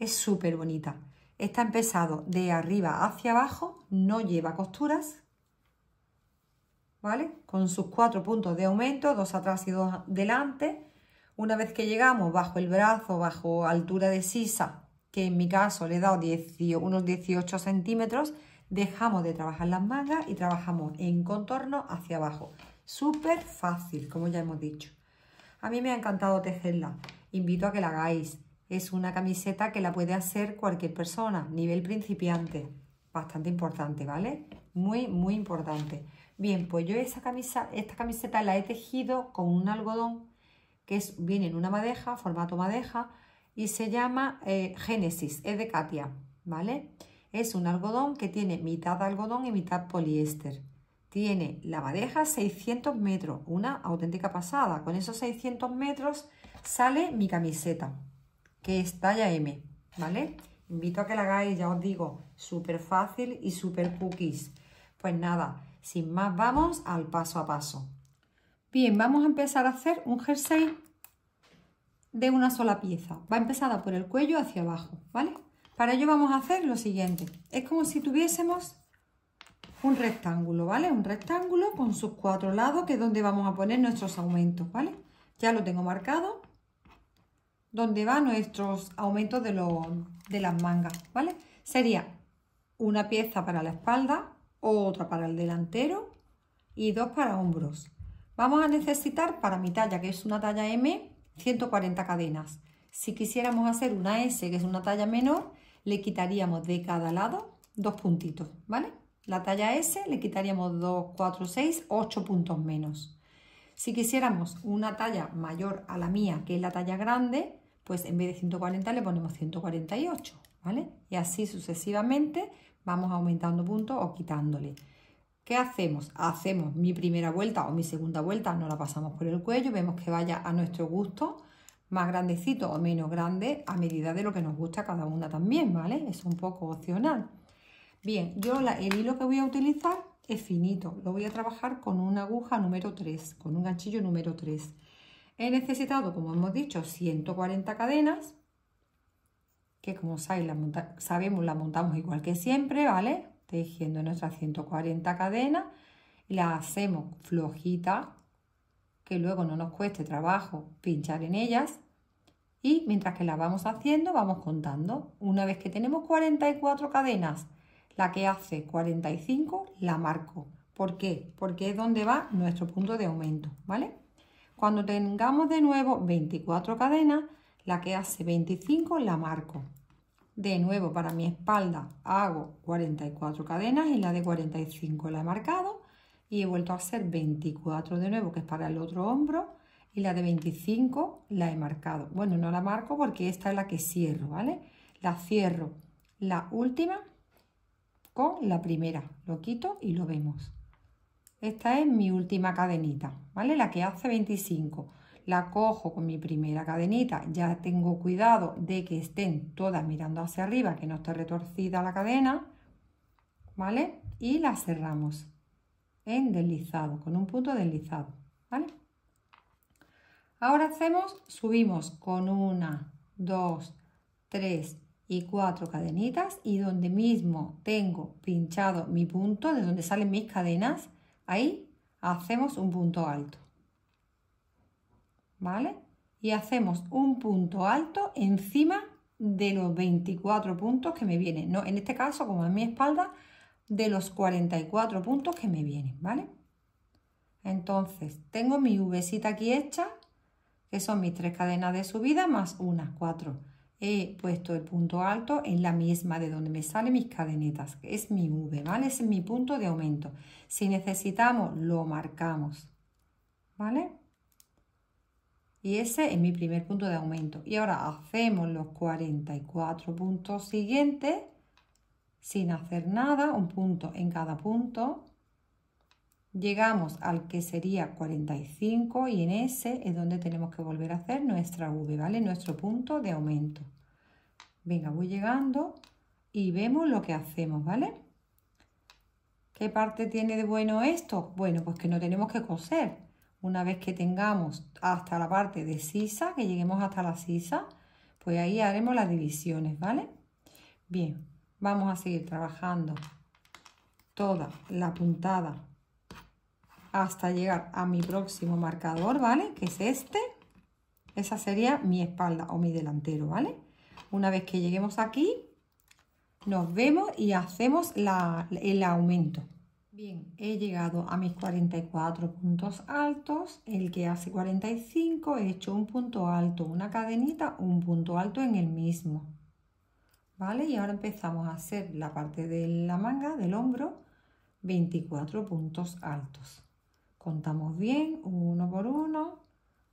Es súper bonita. Está empezado de arriba hacia abajo, no lleva costuras, ¿vale? Con sus cuatro puntos de aumento, dos atrás y dos delante. Una vez que llegamos bajo el brazo, bajo altura de sisa, que en mi caso le he dado unos 18 centímetros, dejamos de trabajar las mangas y trabajamos en contorno hacia abajo. Súper fácil, como ya hemos dicho. A mí me ha encantado tejerla. Invito a que la hagáis. Es una camiseta que la puede hacer cualquier persona, nivel principiante. Bastante importante, ¿vale? Muy, muy importante. Bien, pues yo esa camisa, esta camiseta la he tejido con un algodón que viene en una madeja, formato madeja, y se llama eh, Génesis, es de Katia, ¿vale? Es un algodón que tiene mitad algodón y mitad poliéster. Tiene la madeja 600 metros, una auténtica pasada. Con esos 600 metros sale mi camiseta que es talla M, ¿vale? Invito a que la hagáis, ya os digo, súper fácil y súper cookies. Pues nada, sin más vamos al paso a paso. Bien, vamos a empezar a hacer un jersey de una sola pieza. Va empezada por el cuello hacia abajo, ¿vale? Para ello vamos a hacer lo siguiente. Es como si tuviésemos un rectángulo, ¿vale? Un rectángulo con sus cuatro lados, que es donde vamos a poner nuestros aumentos, ¿vale? Ya lo tengo marcado donde van nuestros aumentos de, de las mangas, ¿vale? Sería una pieza para la espalda, otra para el delantero y dos para hombros. Vamos a necesitar para mi talla, que es una talla M, 140 cadenas. Si quisiéramos hacer una S, que es una talla menor, le quitaríamos de cada lado dos puntitos, ¿vale? La talla S le quitaríamos 2, 4, 6, 8 puntos menos. Si quisiéramos una talla mayor a la mía, que es la talla grande, pues en vez de 140 le ponemos 148, ¿vale? Y así sucesivamente vamos aumentando puntos o quitándole. ¿Qué hacemos? Hacemos mi primera vuelta o mi segunda vuelta, no la pasamos por el cuello, vemos que vaya a nuestro gusto, más grandecito o menos grande, a medida de lo que nos gusta cada una también, ¿vale? Es un poco opcional. Bien, yo la, el hilo que voy a utilizar es finito, lo voy a trabajar con una aguja número 3, con un ganchillo número 3. He necesitado, como hemos dicho, 140 cadenas, que como sabéis, sabemos, la montamos igual que siempre, ¿vale? Tejiendo nuestras 140 cadenas y las hacemos flojitas, que luego no nos cueste trabajo pinchar en ellas. Y mientras que las vamos haciendo, vamos contando. Una vez que tenemos 44 cadenas, la que hace 45 la marco. ¿Por qué? Porque es donde va nuestro punto de aumento, ¿vale? Cuando tengamos de nuevo 24 cadenas, la que hace 25 la marco. De nuevo para mi espalda hago 44 cadenas y la de 45 la he marcado y he vuelto a hacer 24 de nuevo que es para el otro hombro y la de 25 la he marcado. Bueno, no la marco porque esta es la que cierro, ¿vale? La cierro la última con la primera, lo quito y lo vemos. Esta es mi última cadenita, ¿vale? La que hace 25. La cojo con mi primera cadenita, ya tengo cuidado de que estén todas mirando hacia arriba, que no esté retorcida la cadena, ¿vale? Y la cerramos en deslizado, con un punto deslizado, ¿vale? Ahora hacemos, subimos con una, dos, tres y cuatro cadenitas y donde mismo tengo pinchado mi punto, de donde salen mis cadenas, Ahí hacemos un punto alto. ¿Vale? Y hacemos un punto alto encima de los 24 puntos que me vienen. No, en este caso, como en mi espalda, de los 44 puntos que me vienen, ¿vale? Entonces, tengo mi V aquí hecha, que son mis tres cadenas de subida más una, cuatro he puesto el punto alto en la misma de donde me salen mis cadenetas, que es mi V, ¿vale? Ese es mi punto de aumento. Si necesitamos, lo marcamos, ¿vale? Y ese es mi primer punto de aumento. Y ahora hacemos los 44 puntos siguientes sin hacer nada, un punto en cada punto, Llegamos al que sería 45 y en ese es donde tenemos que volver a hacer nuestra V, ¿vale? Nuestro punto de aumento. Venga, voy llegando y vemos lo que hacemos, ¿vale? ¿Qué parte tiene de bueno esto? Bueno, pues que no tenemos que coser. Una vez que tengamos hasta la parte de sisa, que lleguemos hasta la sisa, pues ahí haremos las divisiones, ¿vale? Bien, vamos a seguir trabajando toda la puntada hasta llegar a mi próximo marcador, ¿vale? Que es este. Esa sería mi espalda o mi delantero, ¿vale? Una vez que lleguemos aquí, nos vemos y hacemos el aumento. Bien, he llegado a mis 44 puntos altos, el que hace 45, he hecho un punto alto, una cadenita, un punto alto en el mismo. ¿Vale? Y ahora empezamos a hacer la parte de la manga, del hombro, 24 puntos altos. Contamos bien, uno por uno,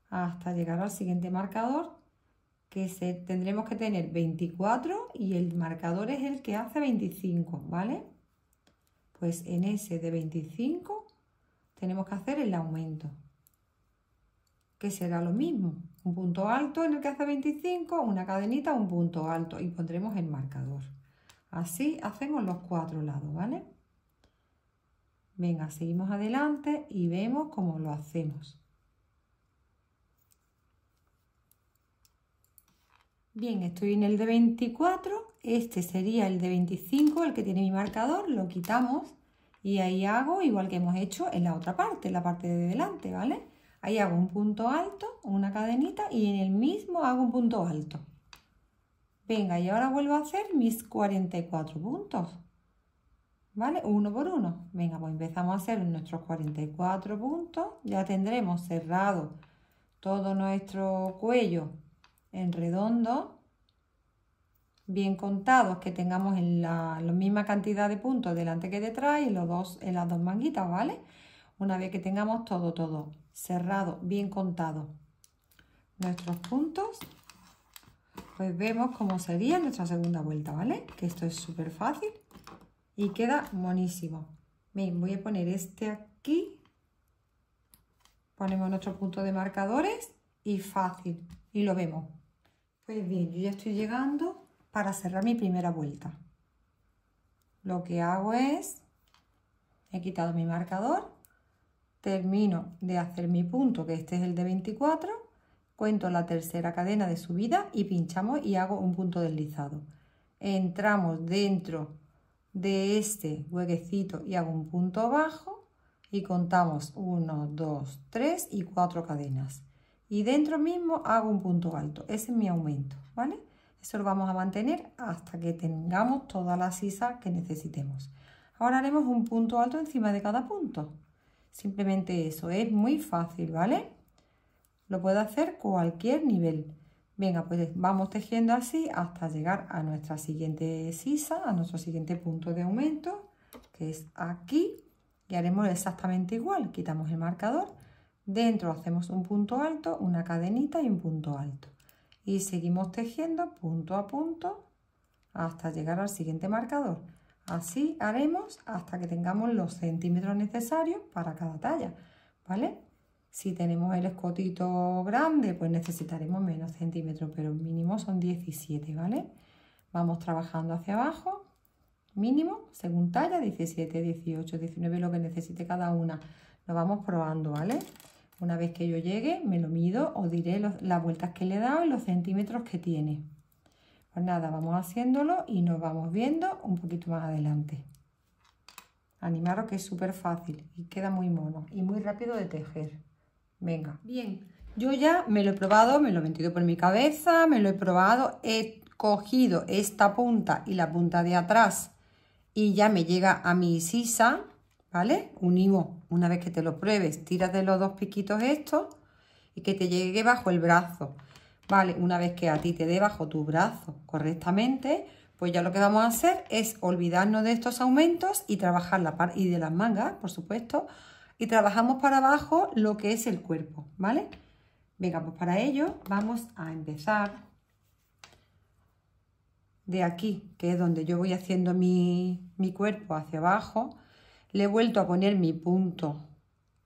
hasta llegar al siguiente marcador, que se, tendremos que tener 24 y el marcador es el que hace 25, ¿vale? Pues en ese de 25 tenemos que hacer el aumento, que será lo mismo. Un punto alto en el que hace 25, una cadenita, un punto alto y pondremos el marcador. Así hacemos los cuatro lados, ¿vale? Venga, seguimos adelante y vemos cómo lo hacemos. Bien, estoy en el de 24, este sería el de 25, el que tiene mi marcador, lo quitamos y ahí hago igual que hemos hecho en la otra parte, la parte de delante, ¿vale? Ahí hago un punto alto, una cadenita y en el mismo hago un punto alto. Venga, y ahora vuelvo a hacer mis 44 puntos. ¿vale? Uno por uno. Venga, pues empezamos a hacer nuestros 44 puntos. Ya tendremos cerrado todo nuestro cuello en redondo. Bien contados, que tengamos en la, misma cantidad de puntos delante que detrás y los dos, en las dos manguitas, ¿vale? Una vez que tengamos todo, todo cerrado, bien contado nuestros puntos, pues vemos cómo sería nuestra segunda vuelta, ¿vale? Que esto es súper fácil y queda monísimo. Bien, voy a poner este aquí. Ponemos nuestro punto de marcadores y fácil. Y lo vemos. Pues bien, yo ya estoy llegando para cerrar mi primera vuelta. Lo que hago es, he quitado mi marcador, termino de hacer mi punto, que este es el de 24, cuento la tercera cadena de subida y pinchamos y hago un punto deslizado. Entramos dentro de este huequecito y hago un punto bajo y contamos 1, 2, 3 y 4 cadenas. Y dentro mismo hago un punto alto, ese es mi aumento, ¿vale? Eso lo vamos a mantener hasta que tengamos toda la sisa que necesitemos. Ahora haremos un punto alto encima de cada punto. Simplemente eso, es muy fácil, ¿vale? Lo puede hacer cualquier nivel. Venga, pues vamos tejiendo así hasta llegar a nuestra siguiente sisa, a nuestro siguiente punto de aumento, que es aquí, y haremos exactamente igual, quitamos el marcador, dentro hacemos un punto alto, una cadenita y un punto alto, y seguimos tejiendo punto a punto hasta llegar al siguiente marcador. Así haremos hasta que tengamos los centímetros necesarios para cada talla, ¿vale? Si tenemos el escotito grande, pues necesitaremos menos centímetros, pero mínimo son 17, ¿vale? Vamos trabajando hacia abajo, mínimo, según talla, 17, 18, 19, lo que necesite cada una. Lo vamos probando, ¿vale? Una vez que yo llegue, me lo mido, o diré las vueltas que le he dado y los centímetros que tiene. Pues nada, vamos haciéndolo y nos vamos viendo un poquito más adelante. Animaros que es súper fácil y queda muy mono y muy rápido de tejer. Venga. Bien, yo ya me lo he probado, me lo he metido por mi cabeza, me lo he probado, he cogido esta punta y la punta de atrás y ya me llega a mi sisa, ¿vale? Unimos, una vez que te lo pruebes, tiras de los dos piquitos estos y que te llegue bajo el brazo, ¿vale? Una vez que a ti te dé bajo tu brazo correctamente, pues ya lo que vamos a hacer es olvidarnos de estos aumentos y trabajar la parte y de las mangas, por supuesto, y trabajamos para abajo lo que es el cuerpo, ¿vale? Venga, pues para ello vamos a empezar de aquí, que es donde yo voy haciendo mi, mi cuerpo hacia abajo, le he vuelto a poner mi punto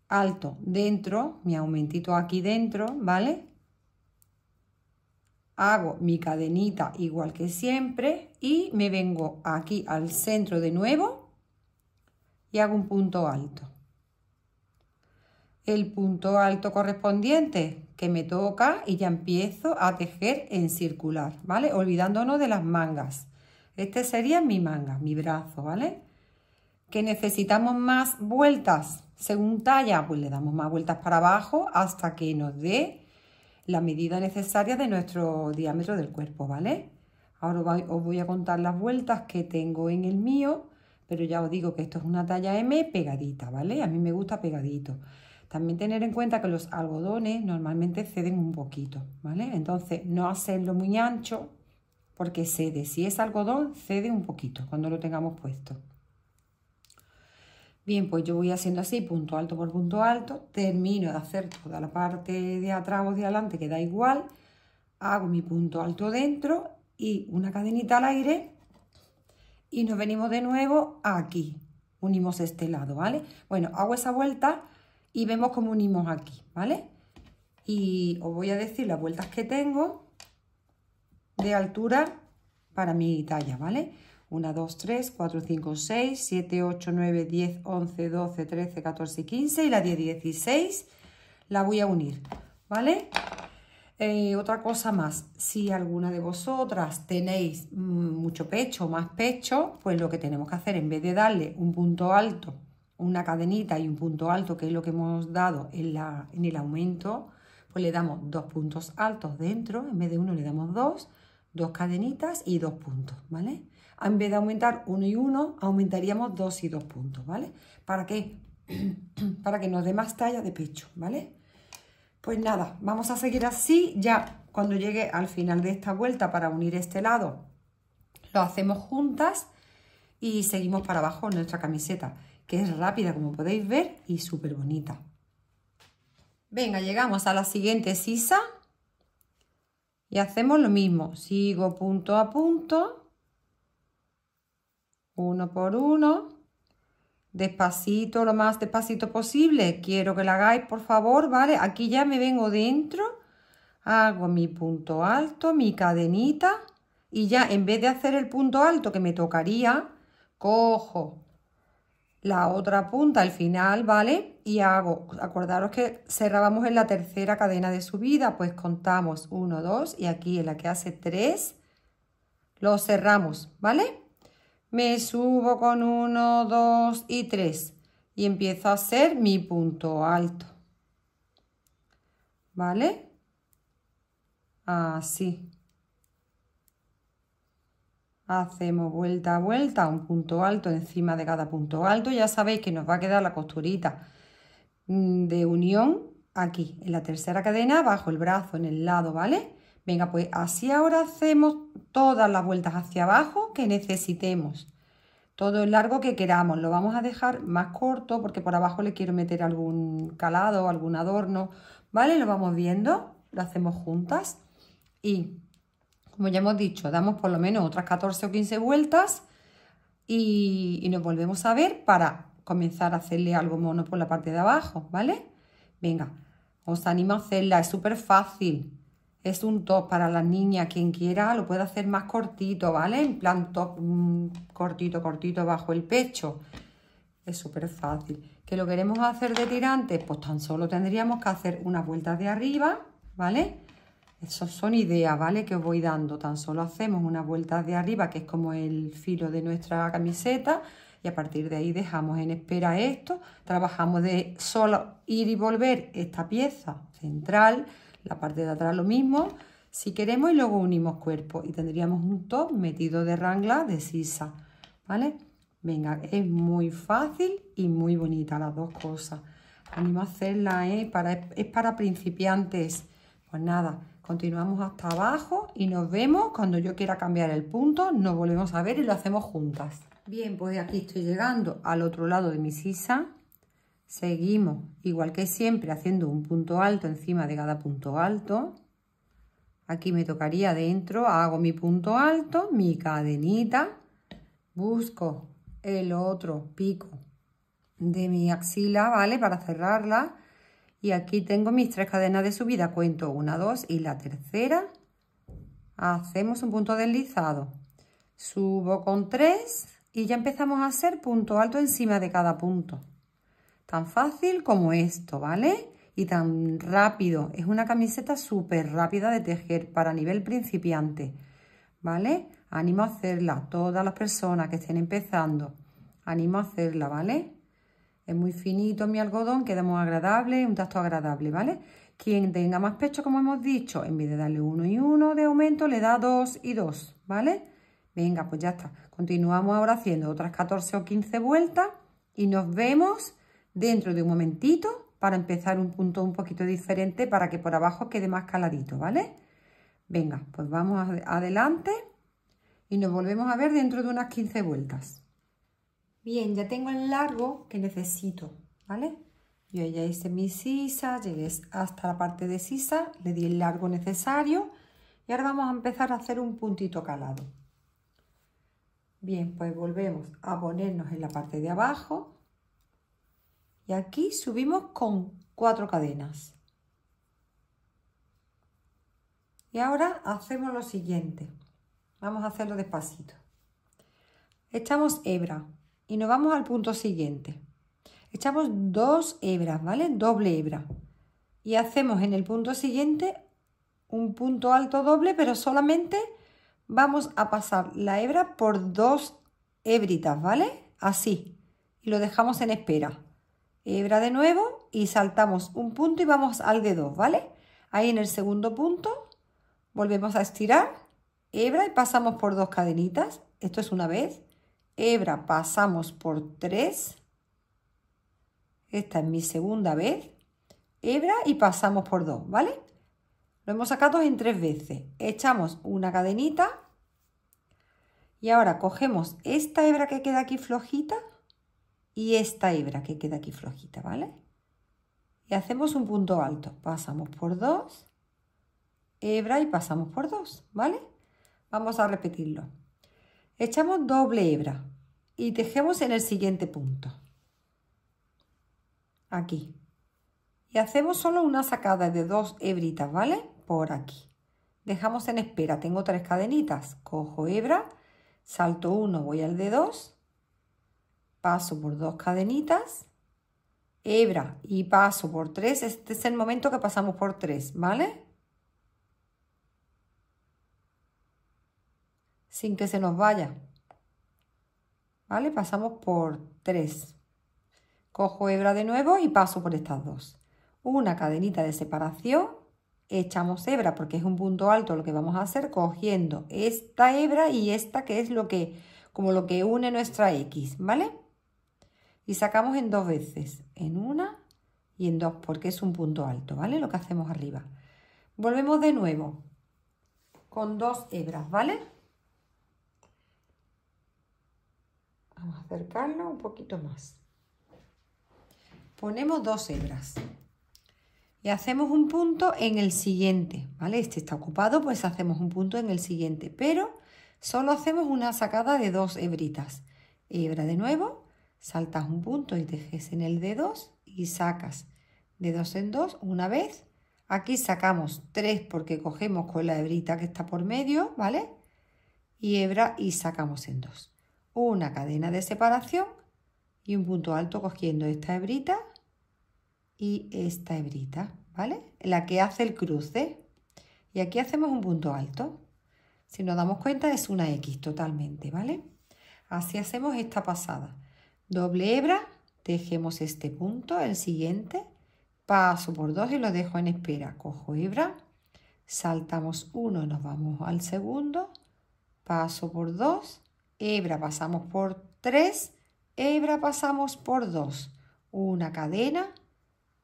alto dentro, mi aumentito aquí dentro, ¿vale? Hago mi cadenita igual que siempre y me vengo aquí al centro de nuevo y hago un punto alto el punto alto correspondiente que me toca y ya empiezo a tejer en circular, ¿vale? Olvidándonos de las mangas. Este sería mi manga, mi brazo, ¿vale? Que necesitamos más vueltas según talla, pues le damos más vueltas para abajo hasta que nos dé la medida necesaria de nuestro diámetro del cuerpo, ¿vale? Ahora os voy a contar las vueltas que tengo en el mío, pero ya os digo que esto es una talla M pegadita, ¿vale? A mí me gusta pegadito. También tener en cuenta que los algodones normalmente ceden un poquito, ¿vale? Entonces no hacerlo muy ancho porque cede. Si es algodón, cede un poquito cuando lo tengamos puesto. Bien, pues yo voy haciendo así, punto alto por punto alto, termino de hacer toda la parte de atrás o de adelante, que da igual, hago mi punto alto dentro y una cadenita al aire y nos venimos de nuevo aquí, unimos este lado, ¿vale? Bueno, hago esa vuelta y vemos cómo unimos aquí, ¿vale? Y os voy a decir las vueltas que tengo de altura para mi talla, ¿vale? 1, 2, 3, 4, 5, 6, 7, 8, 9, 10, 11, 12, 13, 14 y 15 y la 10, 16 la voy a unir, ¿vale? Eh, otra cosa más, si alguna de vosotras tenéis mm, mucho pecho o más pecho, pues lo que tenemos que hacer en vez de darle un punto alto una cadenita y un punto alto, que es lo que hemos dado en, la, en el aumento, pues le damos dos puntos altos dentro, en vez de uno le damos dos, dos cadenitas y dos puntos, ¿vale? En vez de aumentar uno y uno, aumentaríamos dos y dos puntos, ¿vale? ¿Para qué? Para que nos dé más talla de pecho, ¿vale? Pues nada, vamos a seguir así, ya cuando llegue al final de esta vuelta para unir este lado, lo hacemos juntas y seguimos para abajo nuestra camiseta que es rápida como podéis ver y súper bonita. Venga, llegamos a la siguiente sisa y hacemos lo mismo. Sigo punto a punto, uno por uno, despacito, lo más despacito posible. Quiero que la hagáis, por favor, ¿vale? Aquí ya me vengo dentro, hago mi punto alto, mi cadenita y ya en vez de hacer el punto alto que me tocaría, cojo la otra punta al final, ¿vale? Y hago, acordaros que cerrábamos en la tercera cadena de subida, pues contamos 1, 2 y aquí en la que hace 3, lo cerramos, ¿vale? Me subo con 1, 2 y 3 y empiezo a hacer mi punto alto, ¿vale? Así hacemos vuelta a vuelta, un punto alto encima de cada punto alto, ya sabéis que nos va a quedar la costurita mm, de unión aquí, en la tercera cadena, bajo el brazo, en el lado, ¿vale? Venga, pues así ahora hacemos todas las vueltas hacia abajo que necesitemos, todo el largo que queramos, lo vamos a dejar más corto porque por abajo le quiero meter algún calado, algún adorno, ¿vale? Lo vamos viendo, lo hacemos juntas y como ya hemos dicho, damos por lo menos otras 14 o 15 vueltas y, nos volvemos a ver para comenzar a hacerle algo mono por la parte de abajo, ¿vale? Venga, os animo a hacerla, es súper fácil. Es un top para las niñas, quien quiera lo puede hacer más cortito, ¿vale? En plan top mm, cortito, cortito bajo el pecho. Es súper fácil. ¿Que lo queremos hacer de tirante? Pues tan solo tendríamos que hacer una vuelta de arriba, ¿vale? Esas son ideas, ¿vale? Que os voy dando. Tan solo hacemos una vuelta de arriba, que es como el filo de nuestra camiseta, y a partir de ahí dejamos en espera esto. Trabajamos de solo ir y volver esta pieza central, la parte de atrás lo mismo, si queremos, y luego unimos cuerpo. Y tendríamos un top metido de rangla de sisa, ¿vale? Venga, es muy fácil y muy bonita las dos cosas. Animo a hacerla, ¿eh? es para principiantes. Pues nada, Continuamos hasta abajo y nos vemos cuando yo quiera cambiar el punto, nos volvemos a ver y lo hacemos juntas. Bien, pues aquí estoy llegando al otro lado de mi sisa. Seguimos, igual que siempre, haciendo un punto alto encima de cada punto alto. Aquí me tocaría dentro, hago mi punto alto, mi cadenita, busco el otro pico de mi axila, ¿vale? Para cerrarla y aquí tengo mis tres cadenas de subida cuento una dos y la tercera hacemos un punto deslizado subo con tres y ya empezamos a hacer punto alto encima de cada punto tan fácil como esto vale y tan rápido es una camiseta súper rápida de tejer para nivel principiante vale animo a hacerla todas las personas que estén empezando animo a hacerla vale es muy finito mi algodón, queda muy agradable, un tacto agradable, ¿vale? Quien tenga más pecho, como hemos dicho, en vez de darle uno y uno de aumento, le da dos y dos, ¿vale? Venga, pues ya está. Continuamos ahora haciendo otras 14 o 15 vueltas y nos vemos dentro de un momentito para empezar un punto un poquito diferente para que por abajo quede más caladito, ¿vale? Venga, pues vamos adelante y nos volvemos a ver dentro de unas 15 vueltas. Bien, ya tengo el largo que necesito, ¿vale? Yo ya hice mi sisa, llegué hasta la parte de sisa, le di el largo necesario y ahora vamos a empezar a hacer un puntito calado. Bien, pues volvemos a ponernos en la parte de abajo y aquí subimos con cuatro cadenas. Y ahora hacemos lo siguiente. Vamos a hacerlo despacito. Echamos hebra y nos vamos al punto siguiente. Echamos dos hebras, ¿vale? Doble hebra. Y hacemos en el punto siguiente un punto alto doble, pero solamente vamos a pasar la hebra por dos hebritas, ¿vale? Así. Y lo dejamos en espera. Hebra de nuevo y saltamos un punto y vamos al de dos, ¿vale? Ahí en el segundo punto volvemos a estirar, hebra y pasamos por dos cadenitas. Esto es una vez hebra pasamos por 3. Esta es mi segunda vez. Hebra y pasamos por 2, ¿vale? Lo hemos sacado en tres veces. Echamos una cadenita. Y ahora cogemos esta hebra que queda aquí flojita y esta hebra que queda aquí flojita, ¿vale? Y hacemos un punto alto. Pasamos por 2, hebra y pasamos por 2, ¿vale? Vamos a repetirlo. Echamos doble hebra y tejemos en el siguiente punto. Aquí. Y hacemos solo una sacada de dos hebritas, ¿vale? Por aquí. Dejamos en espera. Tengo tres cadenitas. Cojo hebra, salto uno, voy al de dos, paso por dos cadenitas, hebra y paso por tres. Este es el momento que pasamos por tres, ¿vale? sin que se nos vaya. ¿Vale? Pasamos por tres. Cojo hebra de nuevo y paso por estas dos. Una cadenita de separación, echamos hebra porque es un punto alto lo que vamos a hacer cogiendo esta hebra y esta que es lo que como lo que une nuestra X, ¿vale? Y sacamos en dos veces, en una y en dos porque es un punto alto, ¿vale? Lo que hacemos arriba. Volvemos de nuevo con dos hebras, ¿vale? Vamos a acercarlo un poquito más. Ponemos dos hebras y hacemos un punto en el siguiente, ¿vale? Este está ocupado, pues hacemos un punto en el siguiente, pero solo hacemos una sacada de dos hebritas. Hebra de nuevo, saltas un punto y tejes en el de dos y sacas de dos en dos una vez. Aquí sacamos tres porque cogemos con la hebrita que está por medio, ¿vale? Y hebra y sacamos en dos una cadena de separación y un punto alto cogiendo esta hebrita y esta hebrita, ¿vale? La que hace el cruce. Y aquí hacemos un punto alto. Si nos damos cuenta es una X totalmente, ¿vale? Así hacemos esta pasada. Doble hebra, tejemos este punto, el siguiente, paso por dos y lo dejo en espera. Cojo hebra, saltamos uno, nos vamos al segundo, paso por dos hebra pasamos por 3, hebra pasamos por 2, una cadena,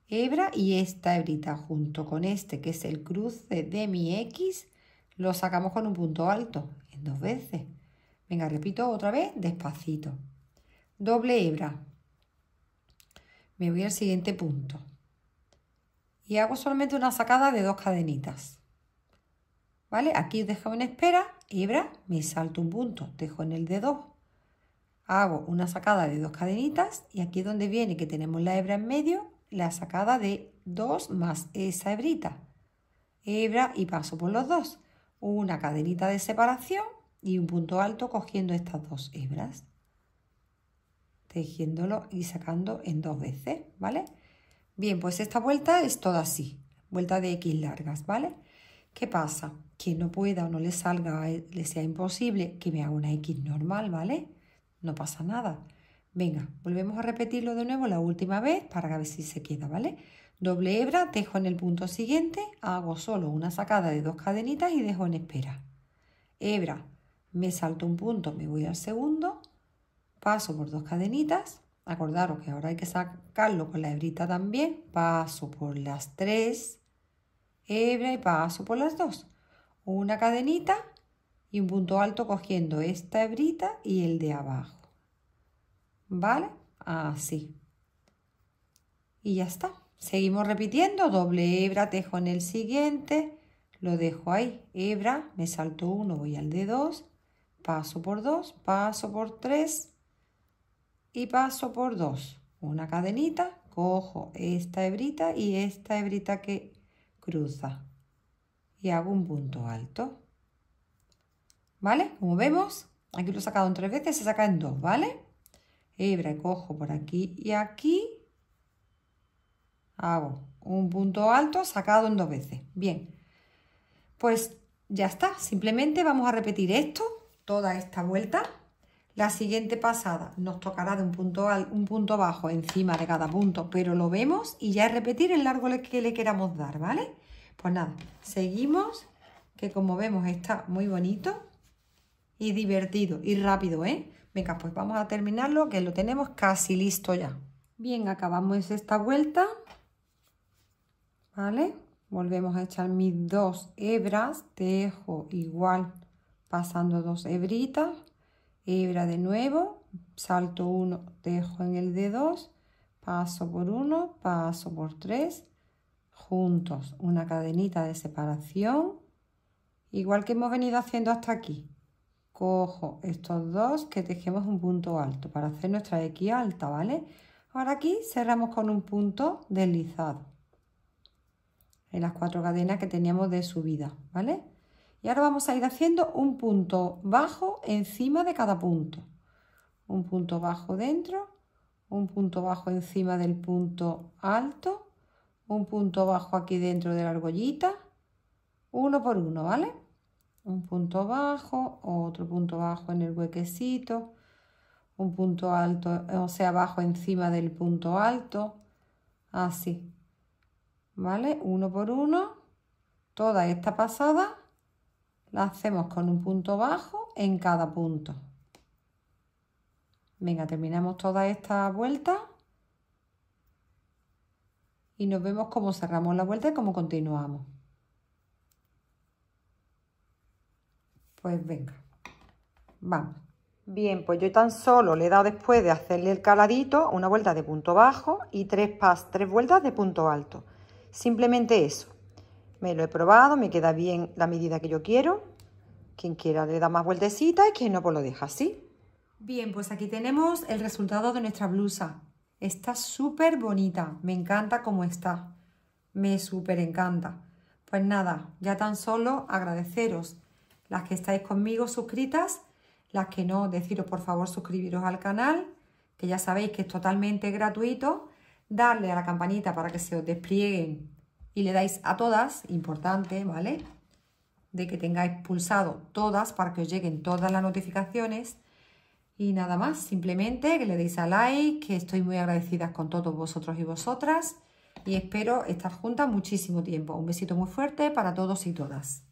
hebra y esta hebrita junto con este que es el cruce de mi X, lo sacamos con un punto alto, en dos veces. Venga, repito otra vez, despacito. Doble hebra. Me voy al siguiente punto. Y hago solamente una sacada de dos cadenitas. ¿Vale? Aquí os dejo en espera hebra, me salto un punto, dejo en el de 2, hago una sacada de dos cadenitas y aquí donde viene que tenemos la hebra en medio, la sacada de dos más esa hebrita, hebra y paso por los dos, una cadenita de separación y un punto alto cogiendo estas dos hebras, tejiéndolo y sacando en dos veces, ¿vale? Bien, pues esta vuelta es toda así, vuelta de X largas, ¿vale? ¿Qué pasa? Que no pueda o no le salga, eh, le sea imposible, que me haga una X normal, ¿vale? No pasa nada. Venga, volvemos a repetirlo de nuevo la última vez para ver si se queda, ¿vale? Doble hebra, dejo en el punto siguiente, hago solo una sacada de dos cadenitas y dejo en espera. Hebra, me salto un punto, me voy al segundo, paso por dos cadenitas, acordaros que ahora hay que sacarlo con la hebrita también, paso por las tres, hebra y paso por las dos. Una cadenita y un punto alto cogiendo esta hebrita y el de abajo. ¿Vale? Así. Y ya está. Seguimos repitiendo, doble hebra, tejo en el siguiente, lo dejo ahí, hebra, me salto uno, voy al de dos, paso por dos, paso por tres y paso por dos. Una cadenita, cojo esta hebrita y esta hebrita que cruza y hago un punto alto. ¿Vale? Como vemos, aquí lo he sacado en tres veces, se saca en dos, ¿vale? Hebra, cojo por aquí y aquí. Hago un punto alto sacado en dos veces. Bien, pues ya está. Simplemente vamos a repetir esto, toda esta vuelta. La siguiente pasada nos tocará de un punto, al, un punto bajo encima de cada punto, pero lo vemos y ya es repetir el largo que le queramos dar, ¿vale? Pues nada, seguimos, que como vemos está muy bonito y divertido y rápido, ¿eh? Venga, pues vamos a terminarlo, que lo tenemos casi listo ya. Bien, acabamos esta vuelta, ¿vale? Volvemos a echar mis dos hebras, tejo igual pasando dos hebritas hebra de nuevo, salto 1, dejo en el de 2, paso por 1, paso por 3, juntos, una cadenita de separación, igual que hemos venido haciendo hasta aquí. Cojo estos dos que tejemos un punto alto para hacer nuestra X alta, ¿vale? Ahora aquí cerramos con un punto deslizado en las cuatro cadenas que teníamos de subida, ¿vale? Y ahora vamos a ir haciendo un punto bajo encima de cada punto. Un punto bajo dentro, un punto bajo encima del punto alto, un punto bajo aquí dentro de la argollita, uno por uno, ¿vale? Un punto bajo, otro punto bajo en el huequecito, un punto alto, o sea, bajo encima del punto alto, así, ¿vale? Uno por uno, toda esta pasada la hacemos con un punto bajo en cada punto. Venga, terminamos toda esta vuelta. Y nos vemos cómo cerramos la vuelta y cómo continuamos. Pues venga, vamos. Bien, pues yo tan solo le he dado después de hacerle el caladito una vuelta de punto bajo y tres, pas, tres vueltas de punto alto. Simplemente eso. Me lo he probado, me queda bien la medida que yo quiero. Quien quiera le da más vueltecita y quien no, pues lo deja así. Bien, pues aquí tenemos el resultado de nuestra blusa. Está súper bonita, me encanta cómo está. Me súper encanta. Pues nada, ya tan solo agradeceros las que estáis conmigo suscritas, las que no, deciros por favor suscribiros al canal, que ya sabéis que es totalmente gratuito, darle a la campanita para que se os desplieguen y le dais a todas, importante, ¿vale? De que tengáis pulsado todas para que os lleguen todas las notificaciones. Y nada más, simplemente que le deis a like, que estoy muy agradecida con todos vosotros y vosotras. Y espero estar juntas muchísimo tiempo. Un besito muy fuerte para todos y todas.